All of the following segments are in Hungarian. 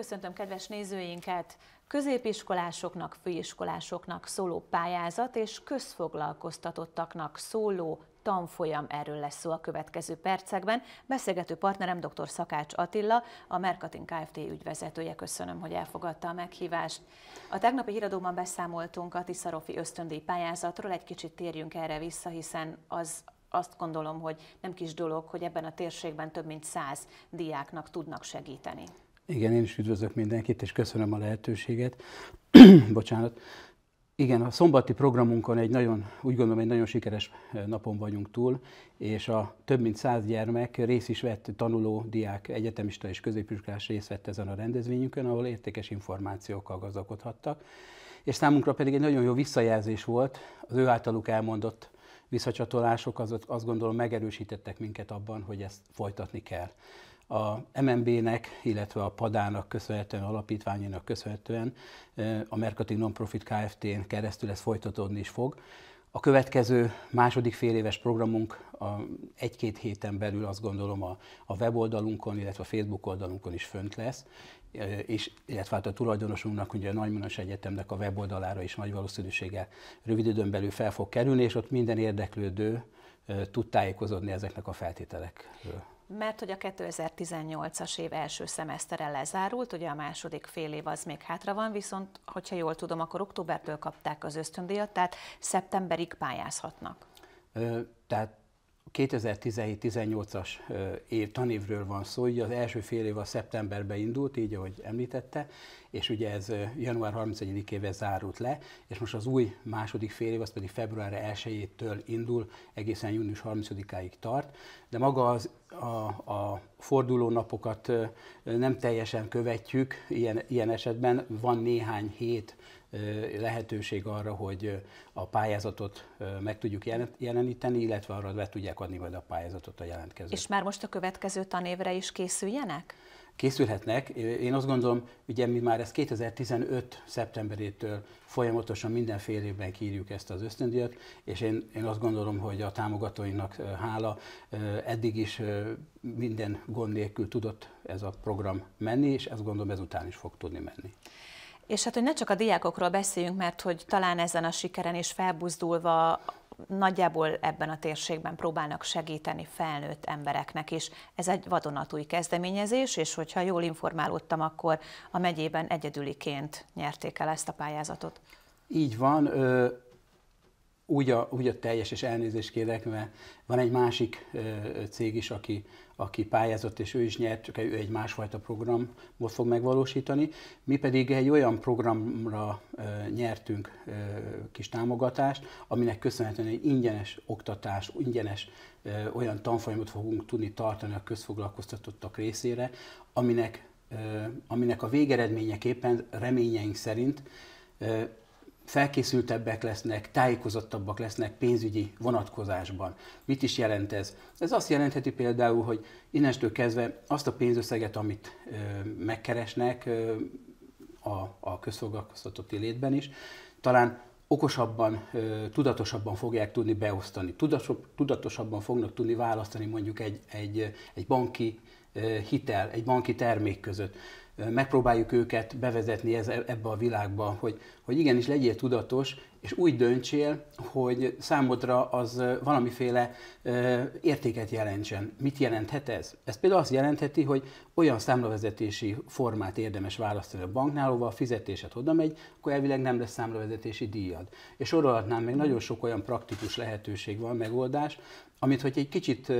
Köszöntöm kedves nézőinket! Középiskolásoknak, főiskolásoknak szóló pályázat és közfoglalkoztatottaknak szóló tanfolyam, erről lesz szó a következő percekben. Beszélgető partnerem dr. Szakács Attila, a Merkatin Kft. ügyvezetője. Köszönöm, hogy elfogadta a meghívást. A tegnapi híradóban beszámoltunk a Tiszarofi ösztöndíj pályázatról, egy kicsit térjünk erre vissza, hiszen az azt gondolom, hogy nem kis dolog, hogy ebben a térségben több mint száz diáknak tudnak segíteni. Igen, én is üdvözlök mindenkit, és köszönöm a lehetőséget. Bocsánat. Igen, a szombati programunkon egy nagyon, úgy gondolom, egy nagyon sikeres eh, napon vagyunk túl, és a több mint száz gyermek rész is vett, tanuló, diák, egyetemista és középiskolás részt vett ezen a rendezvényünkön, ahol értékes információkkal gazdagodhattak. És számunkra pedig egy nagyon jó visszajelzés volt az ő általuk elmondott visszacsatolások, az, azt gondolom megerősítettek minket abban, hogy ezt folytatni kell a MNB-nek, illetve a PADának köszönhetően, alapítványának köszönhetően a Mercating Nonprofit Kft-n keresztül ez folytatódni is fog. A következő második fél éves programunk egy-két héten belül azt gondolom a, a weboldalunkon, illetve a Facebook oldalunkon is fönt lesz, és, illetve hát a tulajdonosunknak, ugye a Nagymanos Egyetemnek a weboldalára is nagy valószínűséggel rövid időn belül fel fog kerülni, és ott minden érdeklődő tud tájékozódni ezeknek a feltételekről. Mert hogy a 2018-as év első szemesztere lezárult, ugye a második fél év az még hátra van, viszont, hogyha jól tudom, akkor októbertől kapták az ösztöndíjat, tehát szeptemberig pályázhatnak. tehát 2017-18-as év, tanévről van szó, ugye az első fél év a szeptemberben indult, így ahogy említette, és ugye ez január 31-ével zárult le, és most az új második fél év, az pedig február 1-től indul, egészen június 30-áig tart, de maga az a, a fordulónapokat nem teljesen követjük ilyen, ilyen esetben, van néhány hét lehetőség arra, hogy a pályázatot meg tudjuk jeleníteni, illetve arra le tudják adni majd a pályázatot a jelentkezők. És már most a következő tanévre is készüljenek? készülhetnek. Én azt gondolom, ugye mi már ezt 2015. szeptemberétől folyamatosan minden fél évben kírjuk ezt az ösztöndíjat, és én, én azt gondolom, hogy a támogatóinak hála eddig is minden gond nélkül tudott ez a program menni, és ezt gondolom ezután is fog tudni menni. És hát, hogy ne csak a diákokról beszéljünk, mert hogy talán ezen a sikeren is felbuzdulva nagyjából ebben a térségben próbálnak segíteni felnőtt embereknek is. Ez egy vadonatúj kezdeményezés, és hogyha jól informálódtam, akkor a megyében egyedüliként nyerték el ezt a pályázatot. Így van úgy a, úgy a teljes, és elnézést kérek, mert van egy másik cég is, aki, aki pályázott, és ő is nyert, csak ő egy másfajta programot fog megvalósítani. Mi pedig egy olyan programra nyertünk kis támogatást, aminek köszönhetően egy ingyenes oktatás, ingyenes olyan tanfolyamot fogunk tudni tartani a közfoglalkoztatottak részére, aminek, aminek a végeredményeképpen reményeink szerint felkészültebbek lesznek, tájékozottabbak lesznek pénzügyi vonatkozásban. Mit is jelent ez? Ez azt jelentheti például, hogy innestől kezdve azt a pénzösszeget, amit ö, megkeresnek ö, a, a közszolgáltatott létben is, talán okosabban, tudatosabban fogják tudni beosztani, tudatosabban fognak tudni választani mondjuk egy, egy, egy banki hitel, egy banki termék között megpróbáljuk őket bevezetni ez, ebbe a világba, hogy, hogy igenis legyél tudatos, és úgy döntsél, hogy számodra az valamiféle ö, értéket jelentsen. Mit jelenthet ez? Ez például azt jelentheti, hogy olyan számlavezetési formát érdemes választani a banknál, ahova a fizetésed oda megy, akkor elvileg nem lesz számlavezetési díjad. És sorolhatnám meg nagyon sok olyan praktikus lehetőség van, megoldás, amit hogy egy kicsit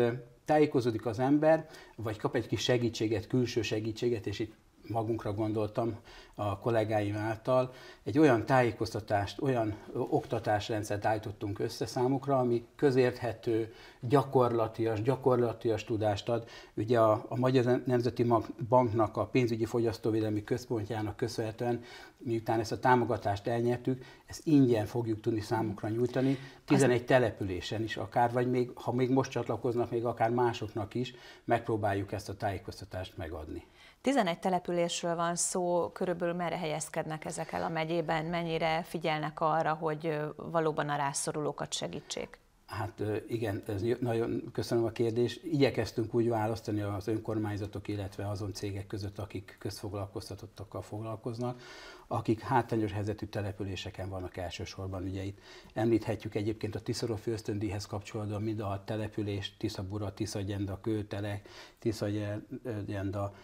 tájékozódik az ember, vagy kap egy kis segítséget, külső segítséget, és itt magunkra gondoltam a kollégáim által, egy olyan tájékoztatást, olyan oktatásrendszert állítottunk össze számukra, ami közérthető, gyakorlatias, gyakorlatias tudást ad. Ugye a, a Magyar Nemzeti Banknak, a pénzügyi fogyasztóvédelmi központjának köszönhetően, miután ezt a támogatást elnyertük, ezt ingyen fogjuk tudni számukra nyújtani, 11 településen is akár, vagy még, ha még most csatlakoznak, még akár másoknak is, megpróbáljuk ezt a tájékoztatást megadni. 11 településről van szó, körülbelül merre helyezkednek ezek el a megyében, mennyire figyelnek arra, hogy valóban a rászorulókat segítsék? Hát igen, ez nagyon köszönöm a kérdést. Igyekeztünk úgy választani az önkormányzatok, illetve azon cégek között, akik közfoglalkoztatottakkal foglalkoznak, akik hátrányos helyzetű településeken vannak elsősorban. Ugye itt említhetjük egyébként a Tiszoró ösztöndíjhez kapcsolódva, mind a település, Tiszabura, Tiszagyenda, Kőtele, Tiszagyenda,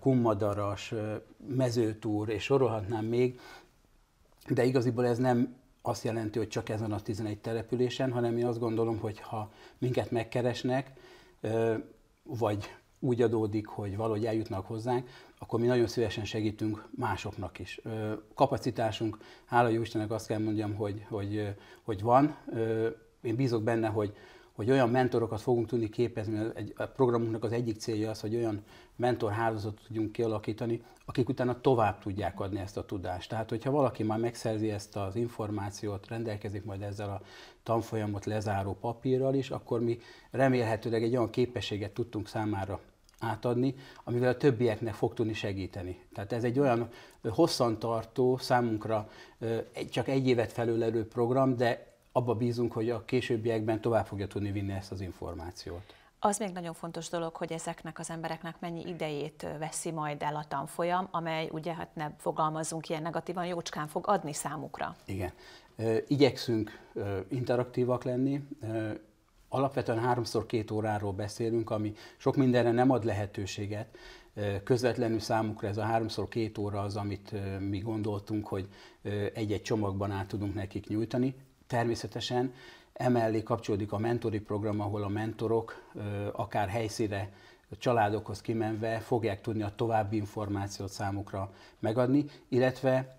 Kummadaras, Mezőtúr, és sorolhatnám még, de igaziból ez nem azt jelenti, hogy csak ezen a 11 településen, hanem én azt gondolom, hogy ha minket megkeresnek, vagy úgy adódik, hogy valahogy eljutnak hozzánk, akkor mi nagyon szívesen segítünk másoknak is. Kapacitásunk, hála jó Istennek azt kell mondjam, hogy, hogy, hogy van. Én bízok benne, hogy, hogy olyan mentorokat fogunk tudni képezni, egy, a programunknak az egyik célja az, hogy olyan mentorhálózatot tudjunk kialakítani, akik utána tovább tudják adni ezt a tudást. Tehát, hogyha valaki már megszerzi ezt az információt, rendelkezik majd ezzel a tanfolyamot lezáró papírral is, akkor mi remélhetőleg egy olyan képességet tudtunk számára átadni, amivel a többieknek fog tudni segíteni. Tehát ez egy olyan hosszantartó, számunkra csak egy évet felülelő program, de abba bízunk, hogy a későbbiekben tovább fogja tudni vinni ezt az információt. Az még nagyon fontos dolog, hogy ezeknek az embereknek mennyi idejét veszi majd el a tanfolyam, amely ugye, hát ne fogalmazunk ilyen negatívan, jócskán fog adni számukra. Igen. Igyekszünk interaktívak lenni, alapvetően háromszor két óráról beszélünk, ami sok mindenre nem ad lehetőséget. Közvetlenül számukra ez a háromszor két óra az, amit mi gondoltunk, hogy egy-egy csomagban át tudunk nekik nyújtani természetesen emellé kapcsolódik a mentori program, ahol a mentorok akár helyszíre családokhoz kimenve fogják tudni a további információt számukra megadni, illetve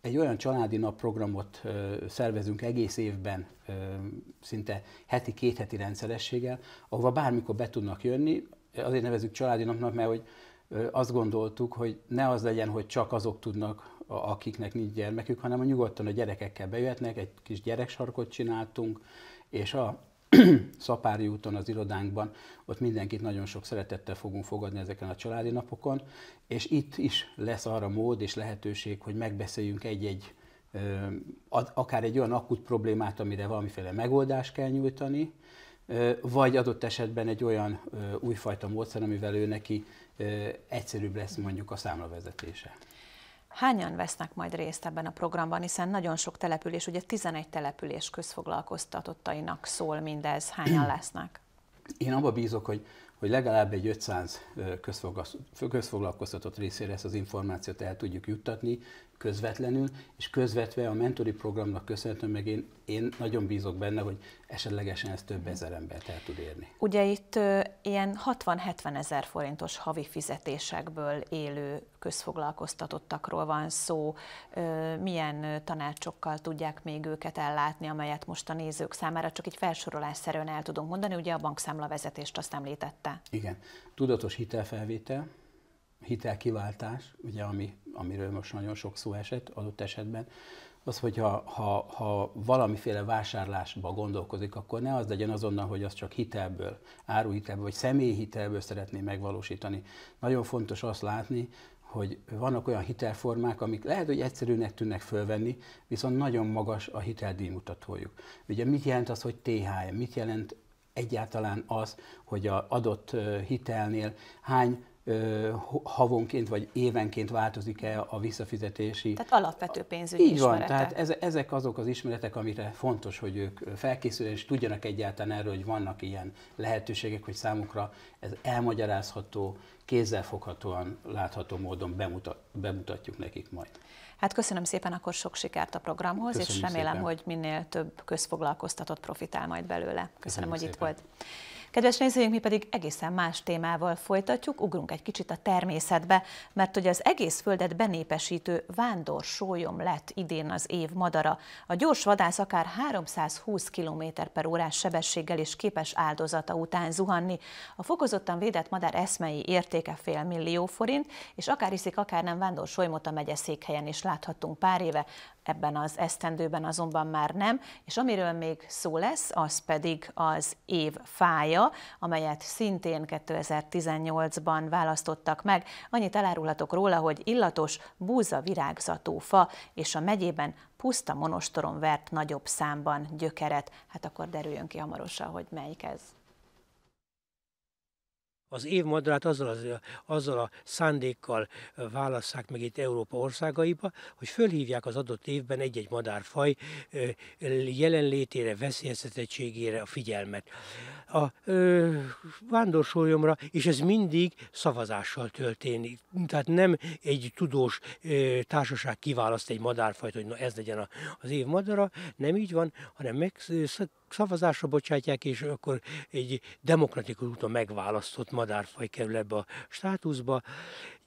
egy olyan családi nap programot szervezünk egész évben, szinte heti, kétheti rendszerességgel, ahova bármikor be tudnak jönni, azért nevezük családi napnak, mert hogy azt gondoltuk, hogy ne az legyen, hogy csak azok tudnak, akiknek nincs gyermekük, hanem a nyugodtan a gyerekekkel bejöhetnek, egy kis gyereksarkot csináltunk, és a Szapári úton az irodánkban, ott mindenkit nagyon sok szeretettel fogunk fogadni ezeken a családi napokon, és itt is lesz arra mód és lehetőség, hogy megbeszéljünk egy-egy akár egy olyan akut problémát, amire valamiféle megoldást kell nyújtani, vagy adott esetben egy olyan újfajta módszer, amivel ő neki egyszerűbb lesz mondjuk a számlavezetése. Hányan vesznek majd részt ebben a programban, hiszen nagyon sok település, ugye 11 település közfoglalkoztatottainak szól mindez, hányan lesznek? Én abba bízok, hogy, hogy legalább egy 500 közfoglalkoztatott részére ezt az információt el tudjuk juttatni, közvetlenül, és közvetve a mentori programnak köszönhetően meg én, én nagyon bízok benne, hogy esetlegesen ez több ezer embert el tud érni. Ugye itt ö, ilyen 60-70 ezer forintos havi fizetésekből élő közfoglalkoztatottakról van szó. Ö, milyen tanácsokkal tudják még őket ellátni, amelyet most a nézők számára csak egy felsorolásszerűen el tudunk mondani, ugye a bankszámla vezetést azt említette. Igen. Tudatos hitelfelvétel, hitelkiváltás, ugye ami amiről most nagyon sok szó esett adott esetben, az, hogy ha, ha, ha valamiféle vásárlásba gondolkozik, akkor ne az legyen azonnal, hogy az csak hitelből, áruhitelből vagy személyhitelből szeretné megvalósítani. Nagyon fontos azt látni, hogy vannak olyan hitelformák, amik lehet, hogy egyszerűnek tűnnek fölvenni, viszont nagyon magas a hiteldíjmutatójuk. Ugye mit jelent az, hogy THM? Mit jelent egyáltalán az, hogy a adott hitelnél hány havonként vagy évenként változik-e a visszafizetési... Tehát alapvető pénzügyi Így ismeretek. van, tehát ezek azok az ismeretek, amire fontos, hogy ők felkészüljenek, és tudjanak egyáltalán erről, hogy vannak ilyen lehetőségek, hogy számukra ez elmagyarázható, kézzelfoghatóan látható módon bemutat, bemutatjuk nekik majd. Hát köszönöm szépen akkor sok sikert a programhoz, köszönöm és remélem, szépen. hogy minél több közfoglalkoztatott profitál majd belőle. Köszönöm, köszönöm hogy szépen. itt volt. Kedves nézőink, mi pedig egészen más témával folytatjuk, ugrunk egy kicsit a természetbe, mert hogy az egész földet benépesítő vándor sólyom lett idén az év madara. A gyors vadász akár 320 km per órás sebességgel is képes áldozata után zuhanni. A fokozottan védett madár eszmei értéke fél millió forint, és akár iszik, akár nem vándor sólymot a megyeszékhelyen is láthattunk pár éve ebben az esztendőben azonban már nem, és amiről még szó lesz, az pedig az év fája, amelyet szintén 2018-ban választottak meg. Annyit elárulhatok róla, hogy illatos búza virágzatú fa, és a megyében puszta monostoron vert nagyobb számban gyökeret. Hát akkor derüljön ki hamarosan, hogy melyik ez az év madarát azzal, az, azzal a szándékkal válasszák meg itt Európa országaiba, hogy fölhívják az adott évben egy-egy madárfaj jelenlétére, veszélyeztetettségére a figyelmet. A ö, vándorsólyomra, és ez mindig szavazással történik. Tehát nem egy tudós ö, társaság kiválaszt egy madárfajt, hogy na ez legyen az év madara, nem így van, hanem meg szavazásra bocsátják, és akkor egy demokratikus úton megválasztott madárfaj kerül ebbe a státuszba,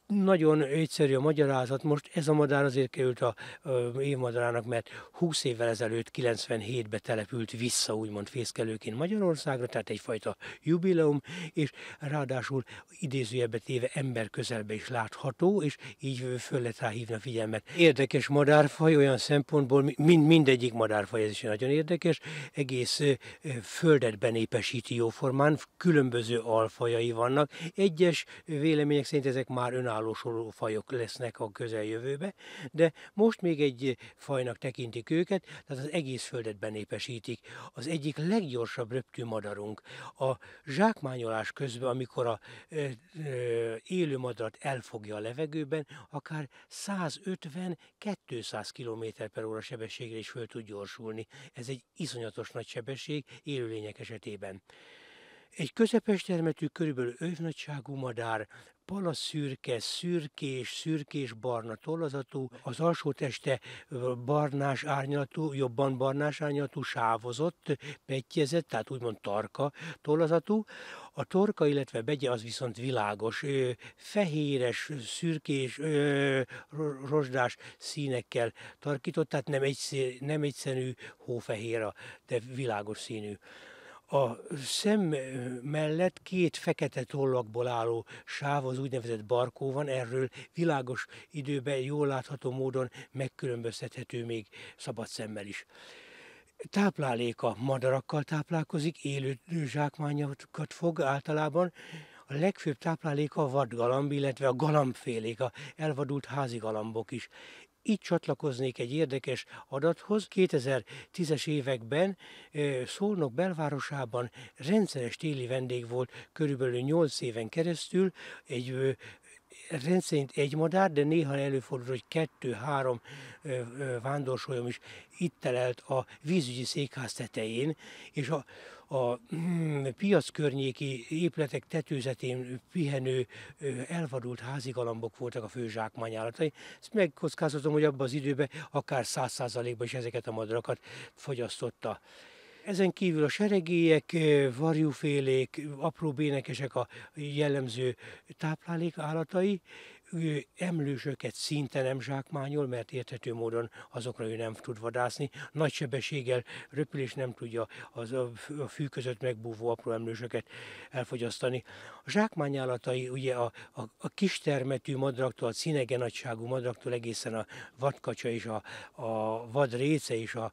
nagyon egyszerű a magyarázat, most ez a madár azért került a évmadarának, mert 20 évvel ezelőtt 97-be települt vissza úgymond fészkelőként Magyarországra, tehát egyfajta jubileum, és ráadásul idézőjebbet téve ember közelbe is látható, és így föl lehet rá hívni a figyelmet. Érdekes madárfaj olyan szempontból, mind, mindegyik madárfaj, ez is nagyon érdekes, egész földet benépesíti jóformán, különböző alfajai vannak. Egyes vélemények szerint ezek már önálló önállósuló fajok lesznek a közeljövőbe, de most még egy fajnak tekintik őket, tehát az egész földet benépesítik. Az egyik leggyorsabb röptű madarunk a zsákmányolás közben, amikor a e, e, élő madarat elfogja a levegőben, akár 150-200 km per óra sebességre is föl tud gyorsulni. Ez egy iszonyatos nagy sebesség élőlények esetében. Egy közepes termetű, körülbelül övnagyságú madár palaszürke, szürkés, szürkés-barna tollazatú, az alsó teste barnás árnyalatú, jobban barnás árnyalatú, sávozott, petjezett, tehát úgymond tarka tollazatú. A torka, illetve begye az viszont világos, fehéres, szürkés, rozsdás színekkel tarkított, tehát nem, egy, nem egyszerű hófehér, de világos színű. A szem mellett két fekete tollakból álló sáv, az úgynevezett barkó van, erről világos időben jól látható módon megkülönböztethető még szabad szemmel is tápláléka madarakkal táplálkozik, élő zsákmányokat fog általában, a legfőbb tápláléka a vadgalamb, illetve a galambfélék, a elvadult házigalambok is. Így csatlakoznék egy érdekes adathoz. 2010-es években Szolnok belvárosában rendszeres téli vendég volt körülbelül 8 éven keresztül egy rendszerint egy madár, de néha előfordul, hogy kettő-három vándorsolyom is itt telelt a vízügyi székház tetején, és a a hmm, piac környéki épületek tetőzetén pihenő elvadult házigalambok voltak a fő zsákmányállatai. Ezt megkockázhatom, hogy abban az időben akár száz százalékban is ezeket a madarakat fogyasztotta. Ezen kívül a seregélyek, varjúfélék, apró bénekesek a jellemző táplálék állatai, emlősöket szinte nem zsákmányol, mert érthető módon azokra ő nem tud vadászni. Nagy sebességgel röpülés nem tudja az a fű között megbúvó apró emlősöket elfogyasztani. A zsákmányállatai ugye a, a, a kis termetű madraktól, a cinege nagyságú madraktól egészen a vadkacsa és a, a vadréce és a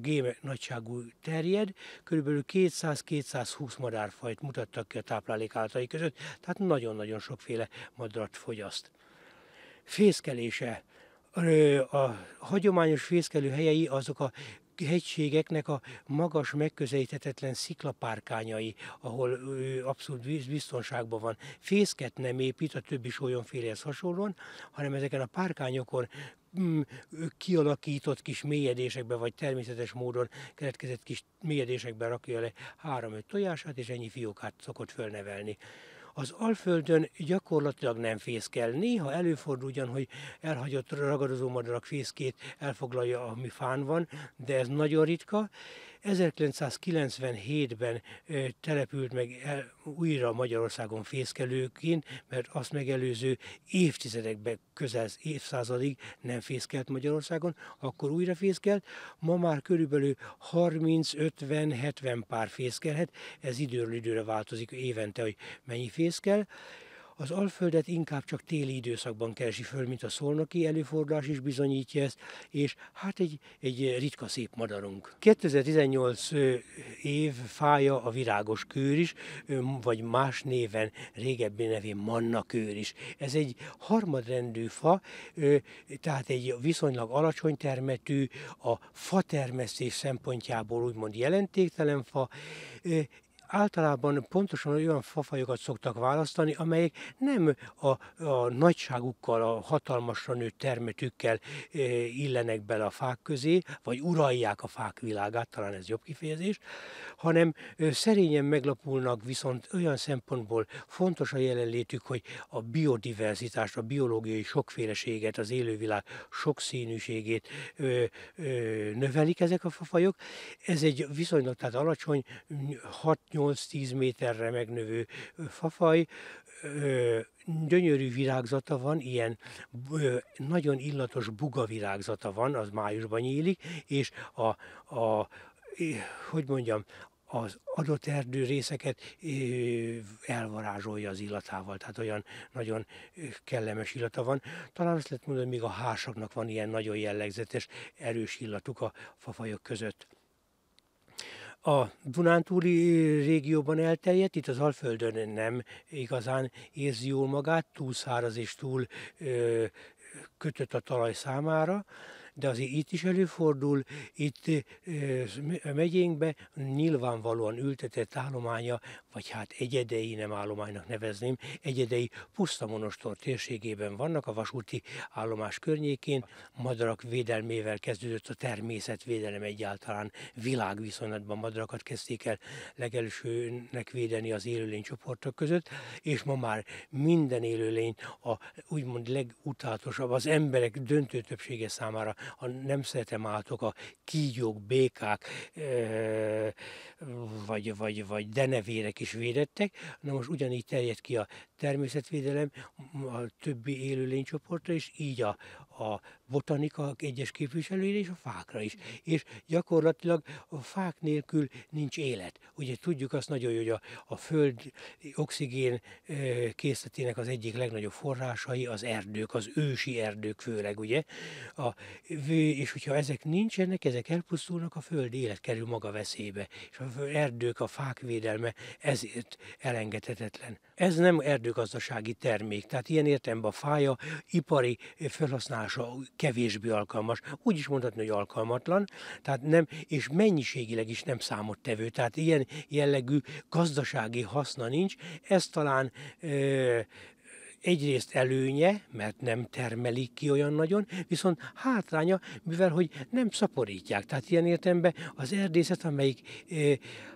géme nagyságú terjed. Körülbelül 200-220 madárfajt mutattak ki a táplálék által között, tehát nagyon-nagyon sokféle madrat fogyaszt pénzt. Fészkelése. A hagyományos fészkelő helyei azok a hegységeknek a magas, megközelíthetetlen sziklapárkányai, ahol ő abszolút biztonságban van. Fészket nem épít, a többi sólyomfélehez hasonlóan, hanem ezeken a párkányokon mm, kialakított kis mélyedésekbe, vagy természetes módon keletkezett kis mélyedésekbe rakja le három-öt tojását, és ennyi fiókát szokott fölnevelni. Az Alföldön gyakorlatilag nem fészkel. Néha előfordul ugyan, hogy elhagyott ragadozó madarak fészkét elfoglalja, ami fán van, de ez nagyon ritka. 1997-ben települt meg el, újra Magyarországon fészkelőként, mert azt megelőző évtizedekben közel évszázadig nem fészkelt Magyarországon, akkor újra fészkelt, ma már körülbelül 30-50-70 pár fészkelhet, ez időről időre változik évente, hogy mennyi fészkel, az Alföldet inkább csak téli időszakban keresi föl, mint a szolnoki előfordulás is bizonyítja ezt, és hát egy, egy ritka szép madarunk. 2018 év fája a virágos kőr is, vagy más néven, régebbi nevén manna kőr is. Ez egy harmadrendű fa, tehát egy viszonylag alacsony termetű, a fa termesztés szempontjából úgymond jelentéktelen fa, általában pontosan olyan fafajokat szoktak választani, amelyek nem a, a nagyságukkal, a hatalmasra nőtt termetükkel eh, illenek bele a fák közé, vagy uralják a fák világát, talán ez jobb kifejezés, hanem szerényen meglapulnak, viszont olyan szempontból fontos a jelenlétük, hogy a biodiverzitást, a biológiai sokféleséget, az élővilág sokszínűségét e, e, növelik ezek a fafajok. Ez egy viszonylag tehát alacsony, 6-8 8-10 méterre megnövő fafaj, gyönyörű virágzata van, ilyen nagyon illatos buga virágzata van, az májusban nyílik, és a, a hogy mondjam, az adott erdő részeket elvarázsolja az illatával, tehát olyan nagyon kellemes illata van. Talán azt lehet mondani, hogy még a hásaknak van ilyen nagyon jellegzetes, erős illatuk a fafajok között a Dunántúli régióban elterjedt, itt az Alföldön nem igazán érzi jól magát, túl száraz és túl ö, kötött a talaj számára de azért itt is előfordul, itt a megyénkbe nyilvánvalóan ültetett állománya, vagy hát egyedei, nem állománynak nevezném, egyedei puszta monostor térségében vannak, a vasúti állomás környékén, madarak védelmével kezdődött a természetvédelem egyáltalán világviszonylatban madarakat kezdték el legelsőnek védeni az élőlény csoportok között, és ma már minden élőlény a úgymond legutálatosabb az emberek döntő többsége számára a nem átok, a kígyók, békák, vagy, vagy, vagy denevérek is védettek. Na most ugyanígy terjed ki a természetvédelem a többi élőlénycsoportra, és így a, a botanika egyes képviselőjére és a fákra is. És gyakorlatilag a fák nélkül nincs élet. Ugye tudjuk azt nagyon jó, hogy a, a föld oxigén készletének az egyik legnagyobb forrásai az erdők, az ősi erdők főleg, ugye? A, és hogyha ezek nincsenek, ezek elpusztulnak, a föld élet kerül maga veszélybe. És a erdők, a fák védelme ezért elengedhetetlen. Ez nem erdőgazdasági termék, tehát ilyen értemben a fája ipari felhasználása kevésbé alkalmas. Úgy is mondhatni, hogy alkalmatlan, tehát nem, és mennyiségileg is nem számottevő. Tehát ilyen jellegű gazdasági haszna nincs. Ez talán ö, egyrészt előnye, mert nem termelik ki olyan nagyon, viszont hátránya, mivel hogy nem szaporítják. Tehát ilyen értelemben az erdészet, amelyik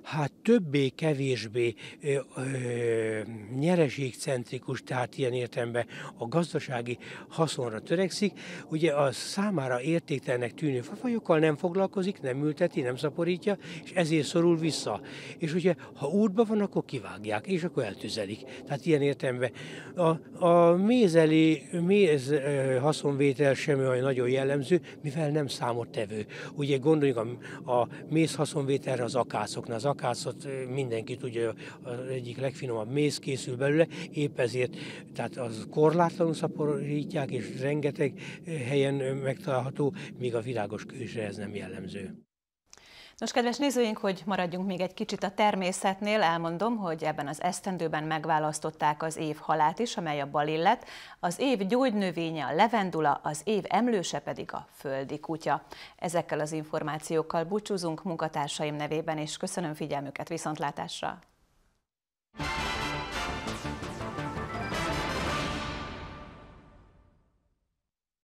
hát többé-kevésbé nyereségcentrikus, tehát ilyen értelemben a gazdasági haszonra törekszik, ugye a számára értéktelnek tűnő fafajokkal nem foglalkozik, nem ülteti, nem szaporítja, és ezért szorul vissza. És ugye, ha útba van, akkor kivágják, és akkor eltüzelik. Tehát ilyen értelemben a, a mézeli méz haszonvétel sem olyan nagyon jellemző, mivel nem számottevő. Ugye gondoljunk a, a méz haszonvételre az akászoknál. Az akászot mindenki tudja, az egyik legfinomabb méz készül belőle, épp ezért tehát az korlátlanul szaporítják, és rengeteg helyen megtalálható, míg a világos kősre ez nem jellemző. Nos, kedves nézőink, hogy maradjunk még egy kicsit a természetnél, elmondom, hogy ebben az esztendőben megválasztották az év halát is, amely a balillet, az év gyógynövénye a levendula, az év emlőse pedig a földi kutya. Ezekkel az információkkal búcsúzunk munkatársaim nevében, és köszönöm figyelmüket viszontlátásra!